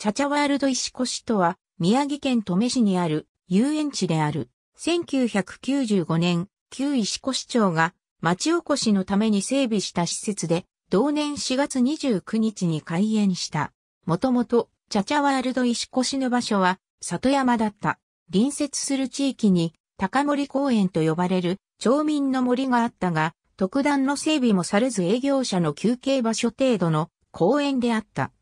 チャチャワールド石越とは、宮城県登米市にある遊園地である。1995年、旧石越町が町おこしのために整備した施設で、同年4月29日に開園した。もともと、チャチャワールド石越の場所は、里山だった。隣接する地域に、高森公園と呼ばれる町民の森があったが、特段の整備もされず営業者の休憩場所程度の公園であった。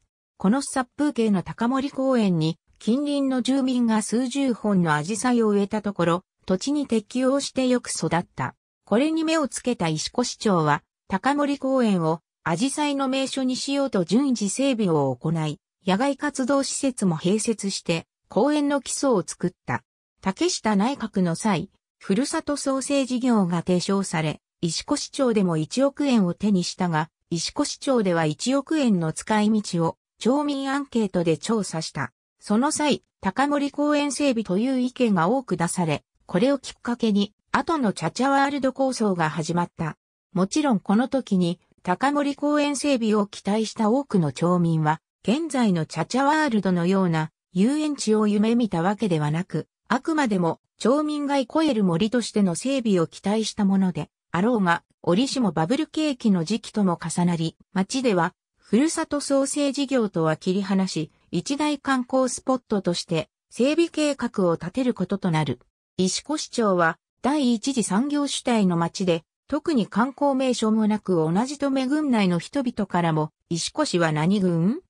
この殺風景の高森公園に、近隣の住民が数十本のアジサイを植えたところ、土地に適応してよく育った。これに目をつけた石越町は、高森公園をアジサイの名所にしようと順次整備を行い、野外活動施設も併設して、公園の基礎を作った。竹下内閣の際、ふるさと創生事業が提唱され、石越町でも1億円を手にしたが、石越町では1億円の使い道を町民アンケートで調査した。その際、高森公園整備という意見が多く出され、これをきっかけに、後のチャチャワールド構想が始まった。もちろんこの時に、高森公園整備を期待した多くの町民は、現在のチャチャワールドのような遊園地を夢見たわけではなく、あくまでも町民がこえる森としての整備を期待したもので、あろうが、折しもバブル景気の時期とも重なり、町ではふるさと創生事業とは切り離し、一大観光スポットとして整備計画を立てることとなる。石越町は第一次産業主体の町で、特に観光名所もなく同じ留郡内の人々からも、石越は何郡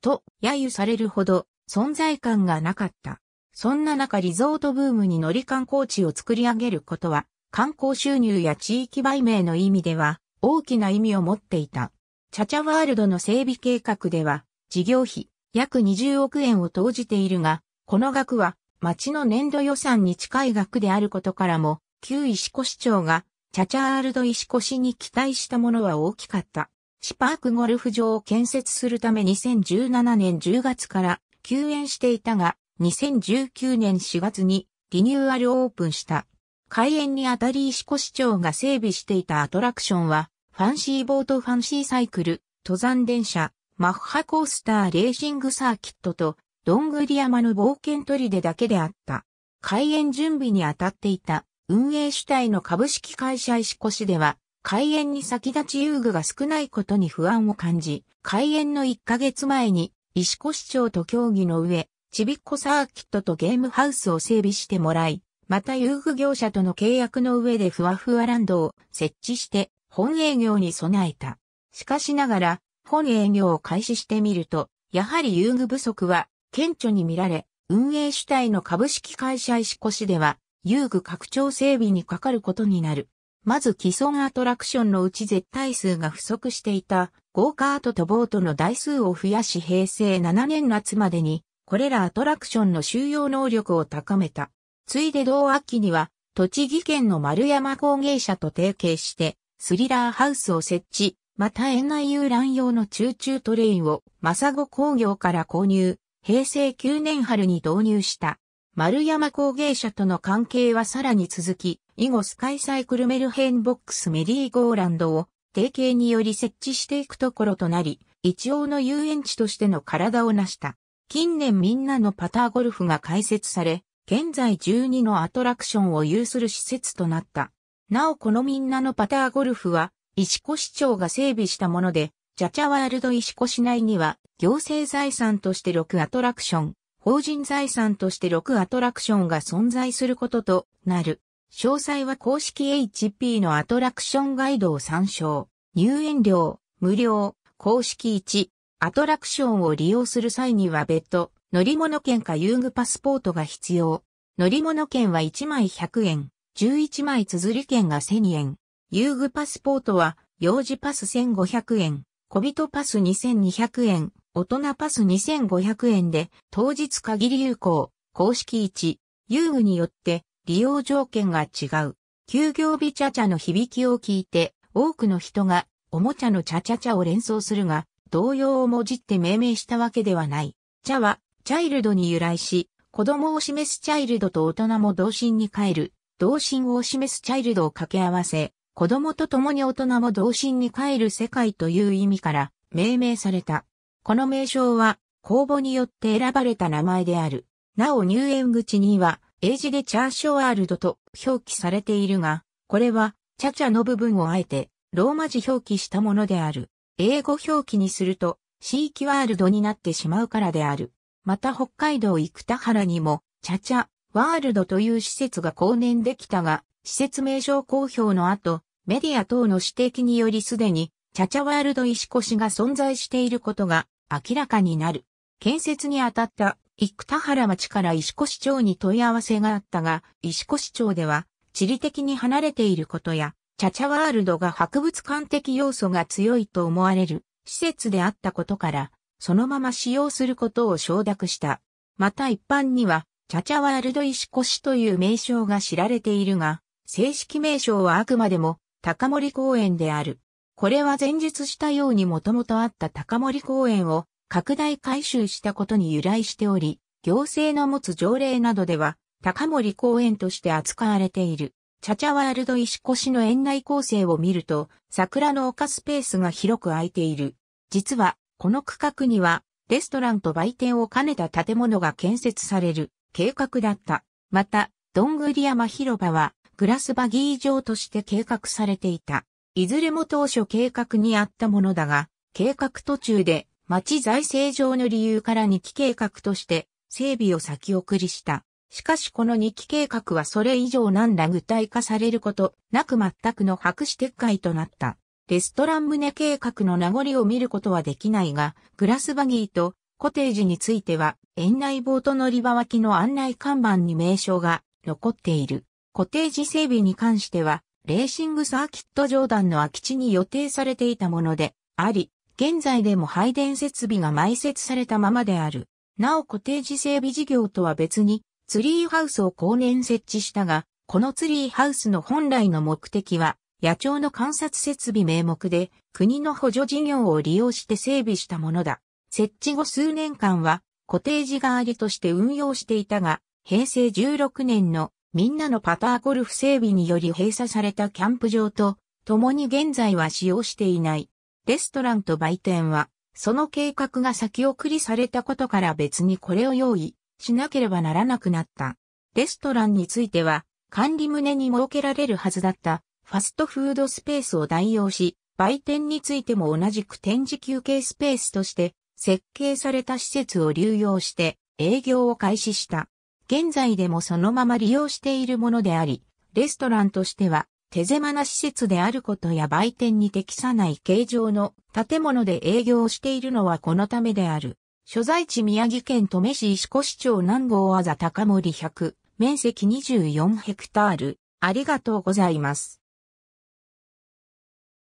と揶揄されるほど存在感がなかった。そんな中リゾートブームに乗り観光地を作り上げることは、観光収入や地域売名の意味では大きな意味を持っていた。チャチャワールドの整備計画では、事業費約20億円を投じているが、この額は町の年度予算に近い額であることからも、旧石越町がチャチャワールド石越に期待したものは大きかった。シパークゴルフ場を建設するため2017年10月から休園していたが、2019年4月にリニューアルオープンした。開園にあたり石越町が整備していたアトラクションは、ファンシーボートファンシーサイクル、登山電車、マッハコースターレーシングサーキットと、どんぐり山の冒険砦だけであった。開園準備に当たっていた運営主体の株式会社石越では、開園に先立ち遊具が少ないことに不安を感じ、開園の1ヶ月前に石越町と協議の上、ちびっこサーキットとゲームハウスを整備してもらい、また遊具業者との契約の上でふわふわランドを設置して本営業に備えた。しかしながら、本営業を開始してみると、やはり遊具不足は顕著に見られ、運営主体の株式会社石越では、遊具拡張整備にかかることになる。まず既存アトラクションのうち絶対数が不足していたゴーカートとボートの台数を増やし平成7年夏までにこれらアトラクションの収容能力を高めた。ついで同秋には栃木県の丸山工芸社と提携してスリラーハウスを設置、また園内遊覧用の中中トレインをマサゴ工業から購入、平成9年春に導入した。丸山工芸社との関係はさらに続き、以後スカイサイクルメルヘンボックスメリーゴーランドを提携により設置していくところとなり、一応の遊園地としての体を成した。近年みんなのパターゴルフが開設され、現在12のアトラクションを有する施設となった。なおこのみんなのパターゴルフは、石越町が整備したもので、ジャチャワールド石越内には、行政財産として6アトラクション、法人財産として6アトラクションが存在することとなる。詳細は公式 HP のアトラクションガイドを参照。入園料、無料、公式1。アトラクションを利用する際には別途、乗り物券か遊具パスポートが必要。乗り物券は1枚100円。11枚綴り券が1000円。遊具パスポートは、幼児パス1500円、小人パス2200円、大人パス2500円で、当日限り有効、公式1、遊具によって、利用条件が違う。休業日チャチャの響きを聞いて、多くの人が、おもちゃのチャチャチャを連想するが、同様をもじって命名したわけではない。チャは、チャイルドに由来し、子供を示すチャイルドと大人も童心に帰る、同心を示すチャイルドを掛け合わせ、子供と共に大人も同心に帰る世界という意味から命名された。この名称は公募によって選ばれた名前である。なお入園口には英字でチャーショワールドと表記されているが、これはチャチャの部分をあえてローマ字表記したものである。英語表記にすると地域ワールドになってしまうからである。また北海道生田原にもチャチャワールドという施設が後年できたが、施設名称公表の後、メディア等の指摘によりすでに、チャチャワールド石越が存在していることが明らかになる。建設にあたった生田原町から石越町に問い合わせがあったが、石越町では地理的に離れていることや、チャチャワールドが博物館的要素が強いと思われる施設であったことから、そのまま使用することを承諾した。また一般には、チャチャワールド石越という名称が知られているが、正式名称はあくまでも高森公園である。これは前述したようにもともとあった高森公園を拡大改修したことに由来しており、行政の持つ条例などでは高森公園として扱われている。チャチャワールド石越の園内構成を見ると、桜の丘スペースが広く空いている。実は、この区画には、レストランと売店を兼ねた建物が建設される。計画だった。また、どんぐり山広場はグラスバギー場として計画されていた。いずれも当初計画にあったものだが、計画途中で町財政上の理由から2期計画として整備を先送りした。しかしこの2期計画はそれ以上何ら具体化されることなく全くの白紙撤回となった。レストラン棟計画の名残を見ることはできないが、グラスバギーとコテージについては、園内ボート乗り場脇の案内看板に名称が残っている。コテージ整備に関しては、レーシングサーキット上段の空き地に予定されていたものであり、現在でも配電設備が埋設されたままである。なおコテージ整備事業とは別に、ツリーハウスを後年設置したが、このツリーハウスの本来の目的は、野鳥の観察設備名目で、国の補助事業を利用して整備したものだ。設置後数年間はコテージ代わりとして運用していたが、平成16年のみんなのパターゴルフ整備により閉鎖されたキャンプ場と、共に現在は使用していない。レストランと売店は、その計画が先送りされたことから別にこれを用意しなければならなくなった。レストランについては、管理棟に設けられるはずだったファストフードスペースを代用し、売店についても同じく展示休憩スペースとして設計された施設を流用して営業を開始した。現在でもそのまま利用しているものであり、レストランとしては手狭な施設であることや売店に適さない形状の建物で営業をしているのはこのためである。所在地宮城県登米市石越町南郷あざ高森100、面積24ヘクタール。ありがとうございます。